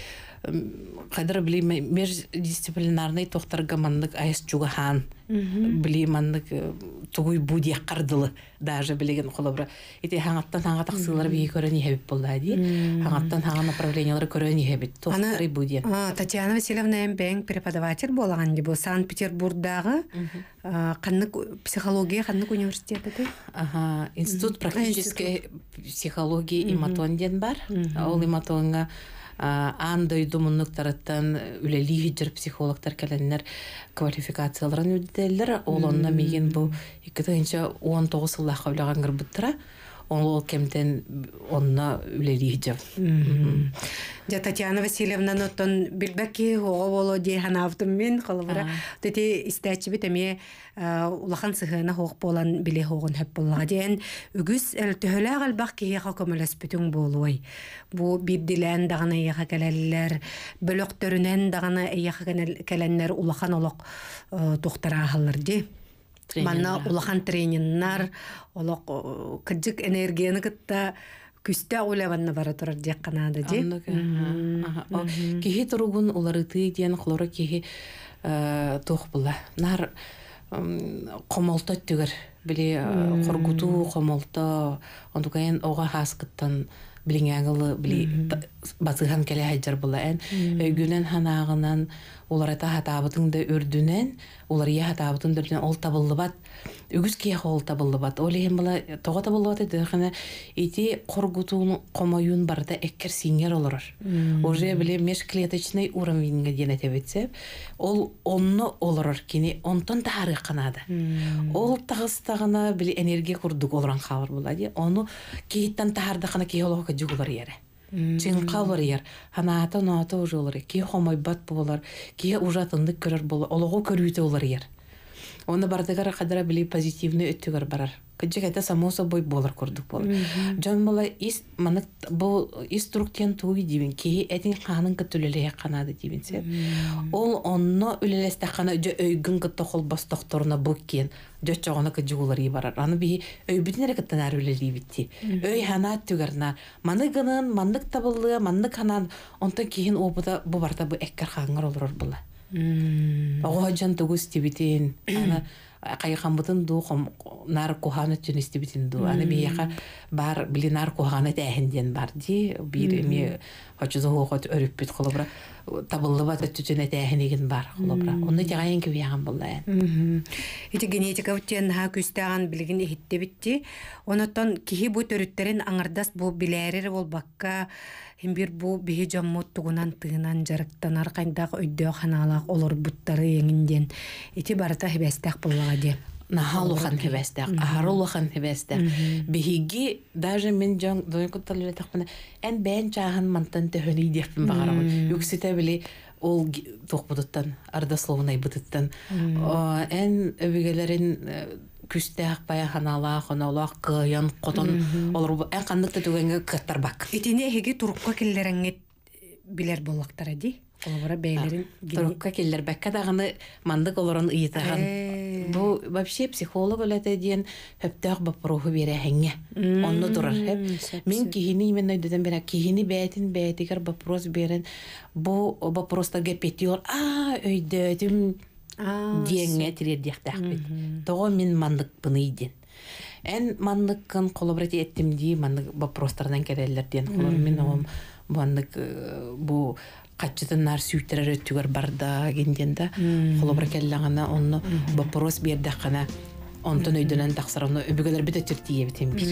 қадыр били междисциплинарный тохтар гаманнык айс чугахан били маннык э, тугуй буди яккардылы даже білеген холобра ите хаңаттан хаңа таксылар биги көрөн ихебит болды ади хаңаттан хаңа направлениялар көрөн ихебит тохтары буди татьяна васильевна эмбең преподаватель болған ди санкт петербургдагы каннык психология каннык университети институт практической психологии иматон бар ол иматонға ан дойду муннук тараттан э, үлелиһиджер психологтар кәленнер квалификацияларын үдделлер олонна миген бу бұл жылда он тогуз ол кемтен онна үлерийди жа татьяна васильевна оттон билбекки ого боло дей ханаавдым мен холобура тети истечибит эми улахан сыхына хоох болан биле хоогун хэп боллага диэн үгүс өлтөхөлөөх албах киэха көмөлөспүтүң болуой бу бирдилэн дагана эйяха келеллер бөлөктөрүнэн дагана келеннер улахан олок э, тухтараахаллар манна улахан трениннар олок кыджык энергияны кытта күстә улабанна бара турар дек канада ди кихи туругун уларыты диен хлора кихи э, тох була нар комолто түгер били э, хоргуту комолто ондукаен ога хаскыттан билиңәгылы били батыхан келе хайжар була эн өйгүнен ханагынан олар ата хатабытың да үрдүнен олар я хатабытың да үрдүнен ол бат үгүз кия ол бат. ол ехен бала тога табыллыбат дэхана ити коргутуун комоюн барда эккер сиңер олорор уже биле межклеточный уровеньге ден ол онны олорор кини онтон таары канады ол тагыстагына биле энергия курдук олоран хабар болады ону кейттен таардахана кей олока жүгүлөр ере Чынка бар ер, ата ната уже олар. хомой хомайбат болар. Ки ужатынды көрөр болар. Олого олар ер оны бардыгар қадыра били позитивный өттүгөр барар кыджык айта самоса бой болар курдук бол жон бола ис манык бул ис туруктен туй дибин кии этин ханын кытүлелее канады дибин се ол онно үлелестахана жо өйгүн кытта холбостокторуна бу киен жо чогона кыджыгулар и барар аны бии өйбүтин эрекеттен ары үлелибитти өй хана түгерна маныгынын маннык табылы маннык ханан онтон кийин обыда бу барда бу эккер хаңыр олорор була оғожан тогус тибитин ана кайхамбытын ду нар куханы түнүс тибитин ду ана мияка бар били нар куханы тәһинден бар ди бир ми хочузо хохот өрүппүт холобра табыллыба төтүтүнө тәһинеген бар холобра онны жагайын кеби яган булда ити генетика үттен ха күстаган билигин эхитте битти онотон кихи бу төрүттерин аңардас бу билээрер болбакка бакка Эмбир бу биһи жоммуттугунан тыынан ар кайдах өйдө олор буттары эңинден эти барыта хебестек буллага де. Нахалухан хебестах, ахарулухан хебестек Биһиги даже мен жон дойку талбе тахпана эн бен чахан мантан төхөлий деппин багарам. Юксите били ол тохбудуттан, ардасловнай бутуттан. Эн өбегелерин э, күстәк бая ханала хонолоох кыйын котон олар эн каннык түгенге кыттар бак итине хиги турукка киллереңет билер боллактар ди Олабара бәйлерин. Турукка келлер бәккә дагыны мандык олорон ыйтаган. Э. Бу вообще психолог олата диен хөптәк бап руху бере хәңгә. Онны турар хәп. Мин кихини мен дәдән бере кихини бәйтин бәйтигәр вопрос берен. Бу вопростарга петиор. А, өйдәдем. Ah, диэҥҥэ тирердиэхтэхпит тоҕо мин манныкпыны иден эн манныккын холобрати эттимдии маннык вопростардан кереллер диэн холор мин оом маннык э, бу качытыннар сүүтерер өттүгөр барда кенден да холобра келлеғана онно вопрос бердехана онтон өйдөнөн тахсараны үбүгелер бит өтүртие битим бир.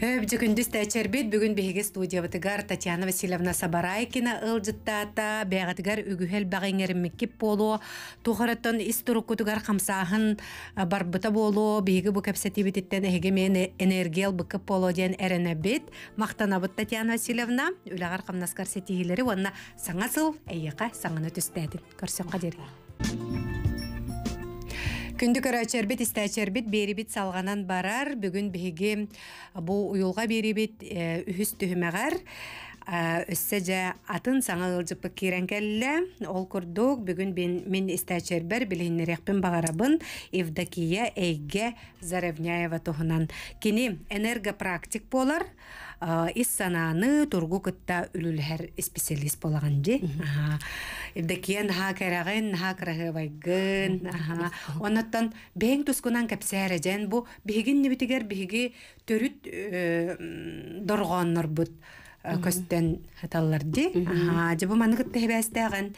Өбдү э, күндүз тәчербет бүгүн беге студиябытыгар Татьяна Васильевна Сабарайкина ылжыттата бәгатыгар үгүһел бәгеңеремикки поло тухараттан истурукутугар хамсаһын барбыта боло беге бу кепсетибиттен эге мен э, энергиял быкы поло ден эренебит мактанабыт Татьяна Васильевна үләгәр камнаскар сетиһиләре ванна саңасыл әйяка саңына төстәдин. Көрсөң кадер. Күндік ара чәрбет, істә чәрбет, беребет салғанан барар, бүгін бігі бұл ұйылға беребет э, үхіс түхімәғар. Өссі жа атын саңа ғылжыпы керен кәлі, ол күрдік, бүгін мен істә чәрбер, білгенерекпен бағарабын Евдакия Эйге Заревняева тұғынан. Кені энергопрактик болар, Э, ис сананы тургу кытта үлүлһәр специалист болаган ди. Эбдекен ха кереген ха кереге байгын. Оннаттан бең тускунан кепсәре ден бу бигин нибитигер биги төрүт э, доргоннор бут э, көстен хаталлар ди. Аха, же бу маны кытта хебестеген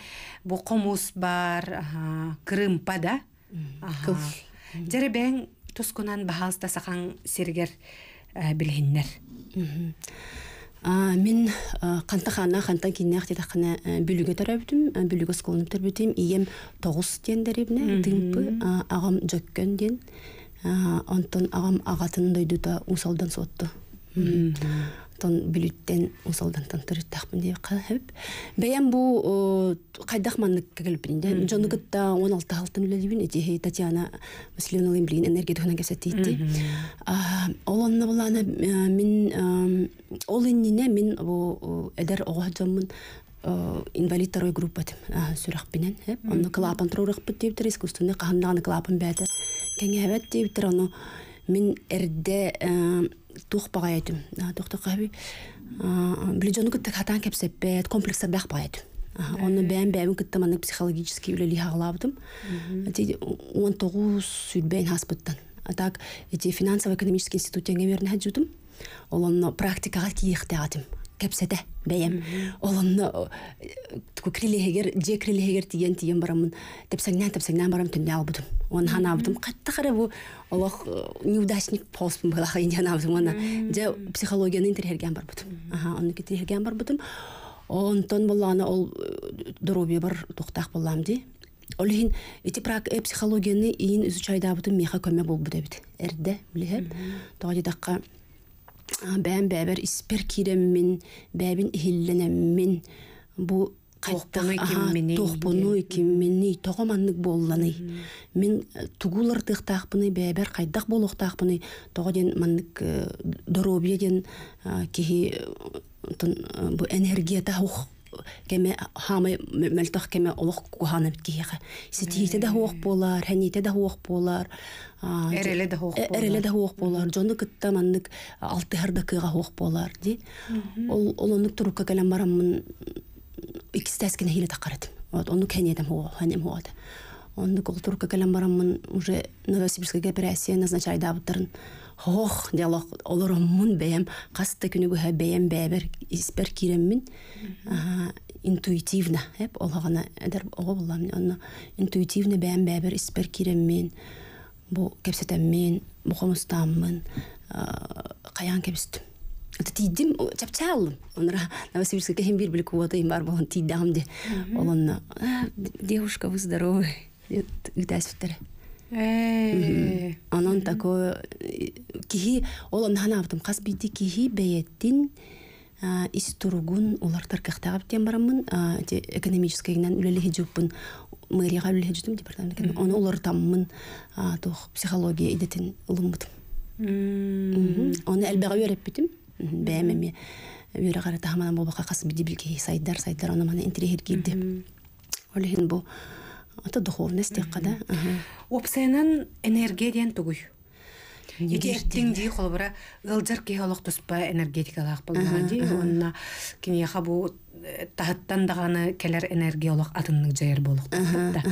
бу комус бар, Крым пада. Аха. Жеребен тускунан бахалста сахан сергер Э, билһиннер мен канта хана канта киннях тетах кана э, бүлүгө тарабытым э, бүлүгө сколунуп тарабытым ием тогуз ден даребне тымпы агам жөккөн ден онтон агам агатын дойдута усалдан сотту тон бүлүттен усалдан тон деп калып бу 16 э, алтын үлелибин эти э, татьяна муслимовна билген энергия төгөнөн ол онна булана э, ол иннине бу эдер инвалид второй группа сүрәхпинен хэп аны клапан турырыхпыт диптер искусственный кахамдаганы клапан тух доктор тухта блюдзону ближону кытта хатан кепсеппет комплекстардах багаэтим онны бәм бәм кытта маны психологически үлели хаглабдым ти он тогуз сүрбән хаспыттан а так эти финансово экономический институт теңе берне хаджудым олонно практикага киехте атым кепсете бәйем олонны күкрилегер же крилегер тиген тиген барамын тепсеңнән тепсеңнән барам төнне албыдым он хана абдым катты кара бу олох неудачник постым была хаян абдым она же психологияны интерерген барбыдым аха аны бар барбыдым онтон болланы ол э, дорубе бар тоқтақ болам ди ол хин эти прак э, психологияны ин изучайда абдым меха көме болбу дебит эрде биле тоги дакка бәм бәбір испер киреммин бәбин ихилленеммин бу тохпону киммини тоғоманнык болланы мен тугулар тыхтахпыны бәбір кайдак болохтахпыны того ден маннык э, доробье ден э, кихи э, бу энергия тауқ кеме хамы мөлтөх кеме олох куханы биткиһе ситиите да хуох болар хәните да хуох болар э, эреле да хуох э, болар эреле да хуох болар жоны кытта маннык алты харда кыга хуох болар ди ол олонук турукка келем бараммын икстәс кенә хиле тақарат вот ону кәнедем хуо хәнем хуо оны ол турукка келем бараммын уже новосибирскага операция назначай дабыттарын хох мун олороммун касты каста күнүгүһэ беем бебер, испер мин интуитивно эп олагана эдер ого мин онно интуитивно беем бебер, испер мин бу мин бу мин каян кепстим Это тидим чапчалым. Онра Новосибирска кем бир бил куота им бар болон тидамде. Олонна. Девушка, вы здоровы. Үтәсүтәре. Анан тако э, кихи ол анан аптым кас бийди кихи бейеттин э, истургун туругун улар таркахтага биттен барамын э, экономическийнен үлелихи жуппун мэрияга үлелихи жутум департамент оны улар таммын тух психология идетин улумбутум оны элбага үйрөппүтүм бээмеми үйрө кара тахамана болбака кас биди билки сайдар сайдар оны мана интригер кирди олехин бу Ата духовность тек қада. энергия ден түгүй. Егерттен дей қолбыра ғылжар кейолық тұспа энергетикалақ болмаған дей. Онына кене э, тахаттан дағаны келер энергиялық атынның жайыр болуқтықта.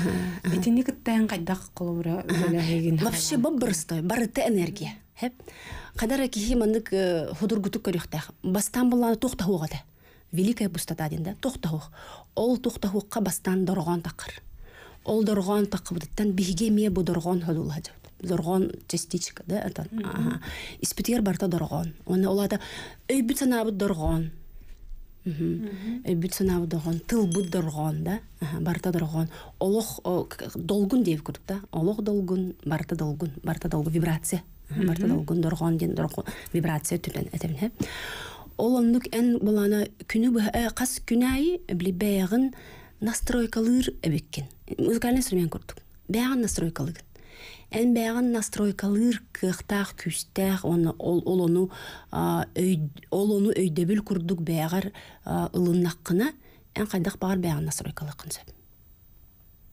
Етені кіттайын қайдақ қолбыра өләйген. Вообще баббырыстой, барыты энергия. Хәп? Қадара кейі мандық э, худыргутық көріқтақ. Бастан боланы тоқтауға да. Великая пустота дейін да, тоқтауқ. Ол тоқтауққа бастан дорған тақыр олдоргон тахыбыттан биһиге мие бодоргон ходула зоргон частичка да это ага испитер барта дұрған оны олада өйбүт санабыт доргон өйбүт санабы доргон тылбыт доргон да барта доргон олох долгун деп көрдүк да олық долгун барта долгун барта долгун вибрация барта долгун дұрған ден дұрған вибрация түтен этемне ол оннук эн булана күнү э, қас күнәй бли бэягын настройкалыр эбеккен музыкальный инструмент курдук бээган настройкалыгын эн бээган настройкалыр кыахтаах күстаах оны ол олону олону өйдөбүл курдук бээгар ылыннаккына эн кайдах баар настройкалы настройкалыкын сөп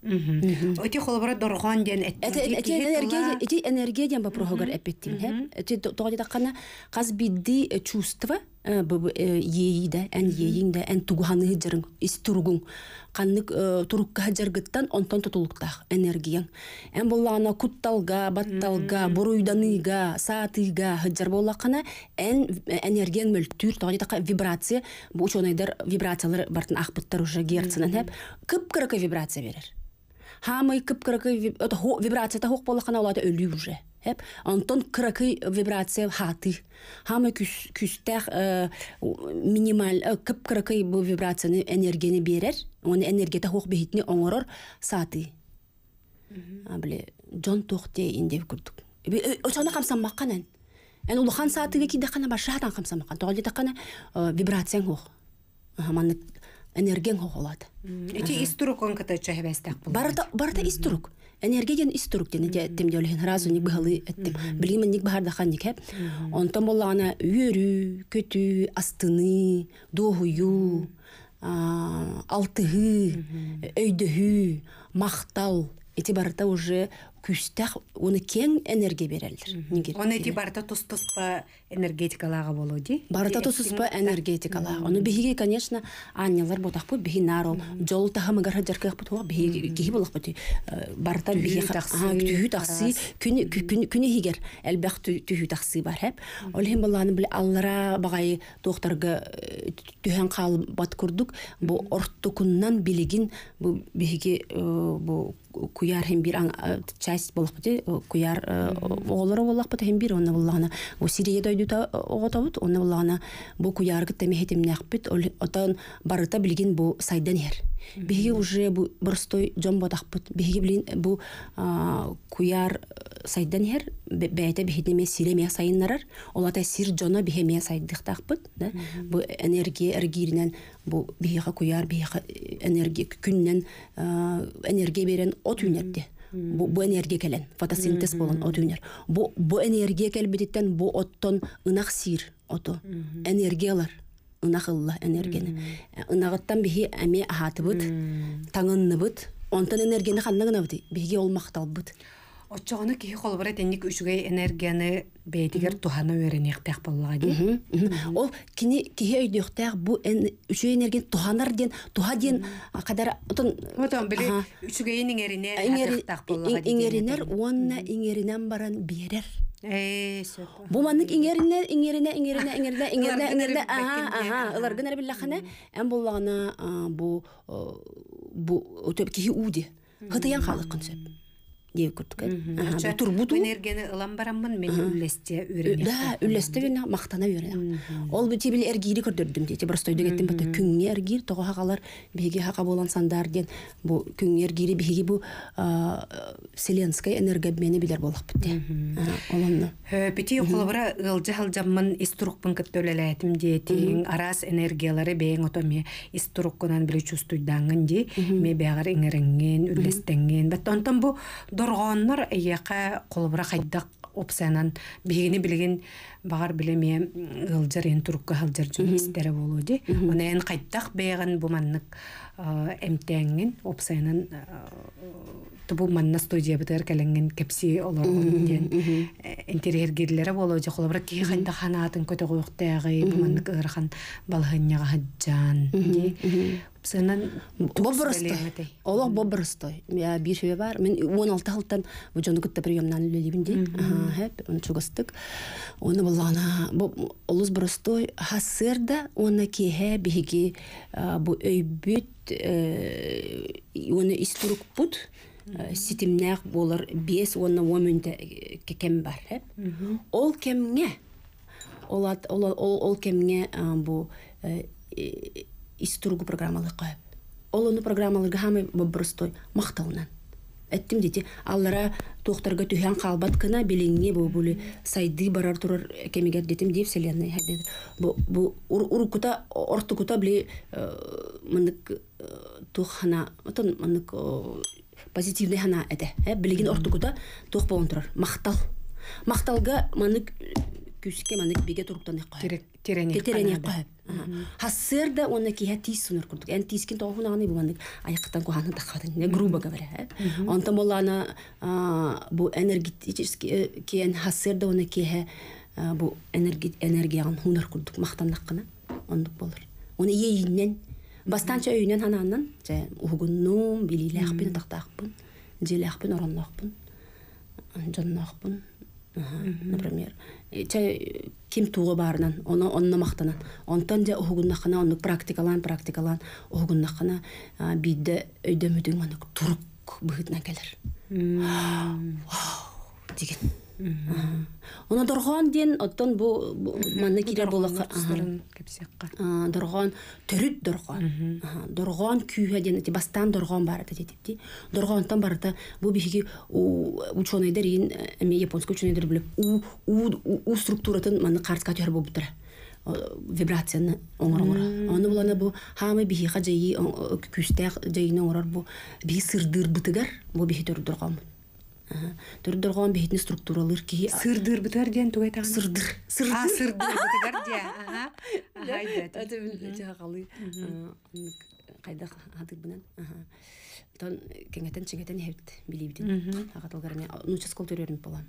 Өте холобара доргон ден энергия энергия ден бапрогор эпеттин. Эти тогда кана каз бидди чувство ән э, эн да ән туганы хыджырың ис туругуң каннык э, турукка жаргыттан онтон тутулуктах энергияң эн ана кутталга батталга буруйданыйга саатыйга хыджар боллакана эн э, энергияң мөлтүр тоодитака вибрация бу ученыйдар вибрациялар бартын акпыттар уже герцинен хеп кыпкырыкы вибрация берер хамый кыпкырыкы вибрация та хоқ боллакана олата өлүү уже Hep Антон кракы вибрация хаты. Хамы күстәх минималь кып кракы бу вибрацияны энергияны берер. Оны энергияте хук бехитне оңорор саты. а Абле Джон Тохте индев күрдүк. Очана камсан макканан. Эн улухан сатыга киде кана башатан камсан маккан. Тоголи такана вибрацияң хук. Хаманы энергияң хук олат. Эти истурукон ката чахбестак. барда барда истурук энергиядан ис туруктен эте эттим де олен разу ник быхалы эттим билгимин ник бахардахан ник хеп онтон боллагана үйөрү көтү астыны доохую алтыһы өйдөһү мактал эти барыта уже күстәх оны кең энергия берәлдер. Оны ди барта тус-туспа энергетикалага болу ди. Барта тус па энергетикалага. Оны биһиге конечно аннялар ботах бу биһи наро жол тахамы гара жарках бу туа биһи киһи болох бу барта биһи тахсы түһү тахсы күн күн хигер әлбәх түһү тахсы бар һәп. Ол һәм баланы бил аллара багай докторга э, түһән кал бат бұл Бу ортукуннан билигин бу биһиге э, бу куяр хембир э, часть э куяр э, олоры хем бир онна буллагана у сирия дойдута э, оготобут онна буллагана бу куяргыт темехетимнякпит отон барыта билген бу сайдан хер биһиги уже бу борстой жон ботахпыт биһиги билин бу куяр сайдан хер бәйте биһидеме сиреме сайыннарар олата сир жоно биһеме сайдыктахпыт да бу энергия эргиринен бу биһига куяр биһига энергия күннен энергия берен от үйнетті. Бу, энергия келен, фотосинтез болон от үйнер. Бу, бу энергия келбедеттен бу оттон ынақ сир оту. Энергиялар ылла энергияны. Э, ынагыттан бихи әме ахатыбыт, таңынныбыт, онтон энергияны қаннағынабыт, бихи ол мақталбыт. Оччоғаны кейі қолбыра тәнік үшігей энергияны бәйдігер туханы өрінеқтәқ болуға дейін. Ол кені кейі өйдіқтәқ бұ үші энергия туханар ден, туха ден қадар... Отан білі үшігей еңеріне әқтәқ болуға дейін. Еңерінер, онына еңерінен баран берер. Бу маннык иңеринен иңеринен иңеринен иңеринен иңеринен иңеринен аха аха алар гына билляхана эм буллагына бу бу төп кихи уди. Хытыян халык кынсып дей күрткә тур бу энергияны ылам бараммын мен үлесте үрәне да үлесте мен мактана үрәне ол бит бил эргири көрдөрдүм дейти просто үйдө кеттим бата күң эргир тога хагалар беге хака болан сандар ден бу күң эргири беге бу вселенская энергия мени билер болох бит олонно бити кулбара ылжы халжаммын истурукпын көттөлелетим дейтин арас энергиялары бең отоме истуруккунан бир чувствуйдаңын ди ме бягар иңеренген үлләстенген бат онтон бу Торғоннар әйеқі қолыбыра қайдақ опсанан бегіні білген бағар білеме ғылжыр ен турукка ғылжыр жүн істері де. Оны ән қайттақ бейген бұл маннық әмтәңген опсанан тұбу манна студия бітір кәлінген кепси оларғын ден э, интерьергерлері болу де. Қолабыра кей қайда ханатын көте қойықтағы бұл маннық ұрған балғынняға хаджан сенен бобрстой олох бобрстой я бирше бар мен он алты бу жону кытта приемнан лелибинде хэп он чугастык оны булана олус бростой хасырда оны кеһе биһиги бу өйбүт э, оны истурук бут э, ситимнәк болар бес оны он омүнде кем бар хэп ол кемне ол ол кемне бу э, ис туругу программалар коеп ол оны программаларга хамы бобростой макталынан эттим дити аллара туохтарга түһән калбат кына билиңне бөлі сайды барар турар кемигер дитим деп вселенная Бұл бу бу уркута ортукута бли э, мындык э, тухана отон мындык э, позитивный хана эте э билигин ортукута тух болон турар мактал макталга мындык күскә мындык биге туруктан кирәк терене терене Хассер да он киһә тис сунар курдук. Эн тискин тоо хунаганы булмандык. Аяктан ханы тахатын. Не грубо говоря, э. Он там а бу энергетический э, кен хассер да он киһә бу энерги энергиян хунур курдук мактандык кына. Ондук болор Оны ейиннен бастанча өйүнен хананнан жай угуннум билилахпын тактакпын. Желахпын оронлахпын. Жоннахпын например ким туғы барынан оны онна мақтанан онтан же қана оны практикалан практикалан охугуннахана бидде өйдөмүдүң оны турук быхытынан келер деген Оны дұрған ден оттон бу манны А дорган төрүт дұрған Дорган ден бастан дорган бар та дитти. Дорган тан бар бұл бу биги ученыйдер э, у у у структуратын манны картка төр вибрацияны Оны бұл бу хамы бихи бұл бұл сырдыр бұл бихи Төрдөргөн бейхетни структуралыр ки сырдыр битер ден тугай тагын. Сырдыр. Сырдыр. А сырдыр битер де. Аха. Хайда. Это жагалы. Кайда хадыр бунан. Аха. Тон кеңетен ага хепт билибдин. Агатылгарны нуча скол төрөрүн бала.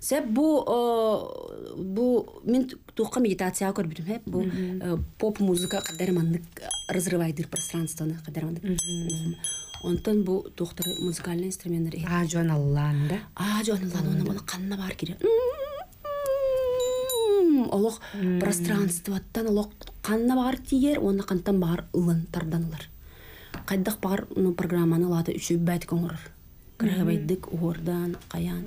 Сеп бу бу мен тука медитация көрбүм хеп бу поп музыка кадарманлык разрывайдыр пространствоны кадарманлык онтон бұл доктор музыкальный инструмент а жоан Аллан да а жоан оны мына бар керек. Олық пространствоттан олох қанына бар тиер оны кантан бар ылын тарданылар қайдақ бар ну программаны лата үчү бәт көңөр кырабайдык уордан каян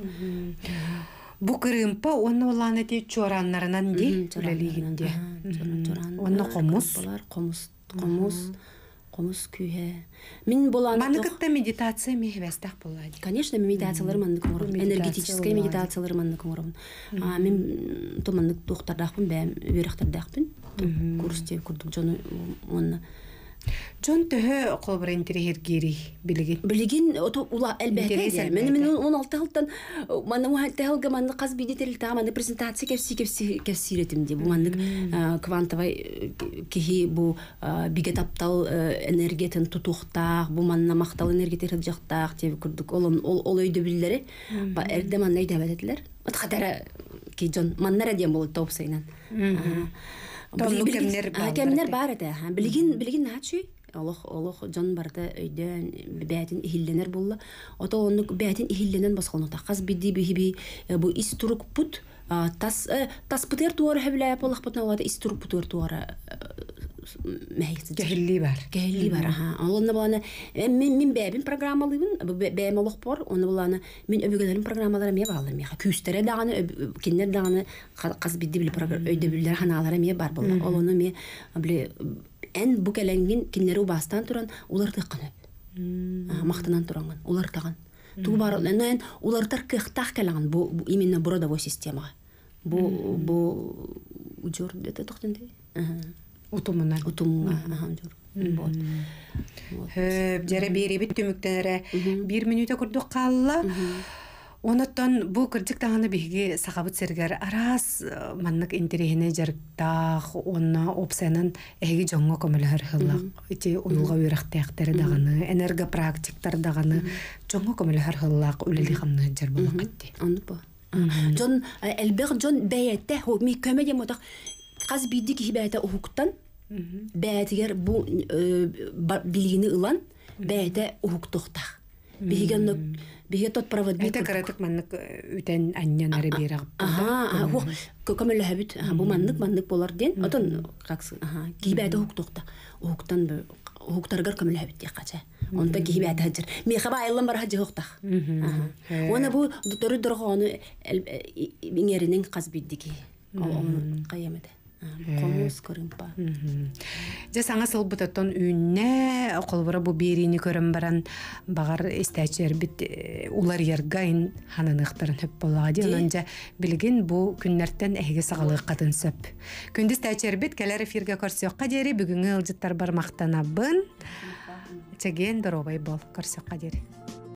бу кырымпа оны улан эти чораннарынан ди чоралигинде оны комус комус комус қомыс күйе. Мен болан. Маныкытта медитация ми болады. Конечно, медитациялар маннык оңрым. Энергетическая медитациялар маннык оңрым. А мен то маннык дохтардахпын бәм, верахтардахпын. Курс те күрдік жоны онна. Джон төһө қолбырентері хергері білігін. Білігін оту ула әлбәте. Мен мен 16 алтан э, мана мухатта халга мана қаз бидетел та мана презентация кепси кепси кепси ретим де. Бу мана э, квантовай э, кеһи бу биге таптал энергетен тутухта, бу мана мақтал энергетер жақтақ деп күрдік. Ол ол ол өйдө билдери. Ба эрде мана өйдө бәдетлер. Атқадара ки Джон маннара болот топ сайнан. Толлу кемнер бары. Кемнер білген да. Билген олох олох жон барда өйдөн бәтин ихилленер булла. Ото оны бәтин ихилленен баскан тақас биди биби э, бу ис турук пут тас э, тас путер туар хәблә олох путна вада ис турук путер туара э, Гәһелли бар. Гәһелли бар, аха. Онлы баланы мин мин бәбин программалыбын, бәм олох бор, оны баланы мен өбөгәләрем программаларым я балдым я. Күстере даганы, киндер даганы каз бидди бил программа өйдә билдер ханаларым я бар болды. оны мен биле эн бу келенген киндер бастан туран улар тыкканы. Мактанан туранган, улар таган. Ту бар, нән улар таркыхтах келгән бу именно бородовой системага. Бу бу уҗор дә тохтынды. Ага утумуна утумуна аңжур вот жара беребит төмүктенере бир минута курдук калла Онаттан бу кырдык таганы биһиги сахабыт сергер арас маннык интерехине жарыктах онна опсенын эги жоңго көмөлөр хыллак ити унулга үйрактыяктары даганы энергопрактиктар даганы жоңго көмөлөр хыллак үлели хамны жар болок кетти. Аны Жон элбер жон бәйәтте хо ми көмәгем отак қаз бидик хибәтә ухуктан бәтигер бу билгини ылан бәтә ухуктохтах биген биге тот проводник это каратык маннык үтен аннан ары аха хабит болар ден отон как аха ухуктохта ухуктан көмөлө хабит онда Комус көрімпа. Же саңа сыл үнне, колвора бу берини көрөм баран, багар эстечер бит э, улар яргайын ханын ыктырын хөп болады. Анан же билген бу күннәрдән эһеге сагылык катын сөп. Күндә эстечер бит кәләре фиргә карсыяк кадәри бүгенге ул бар бармактана бын. Чеген дөровай бол карсыяк кадәри.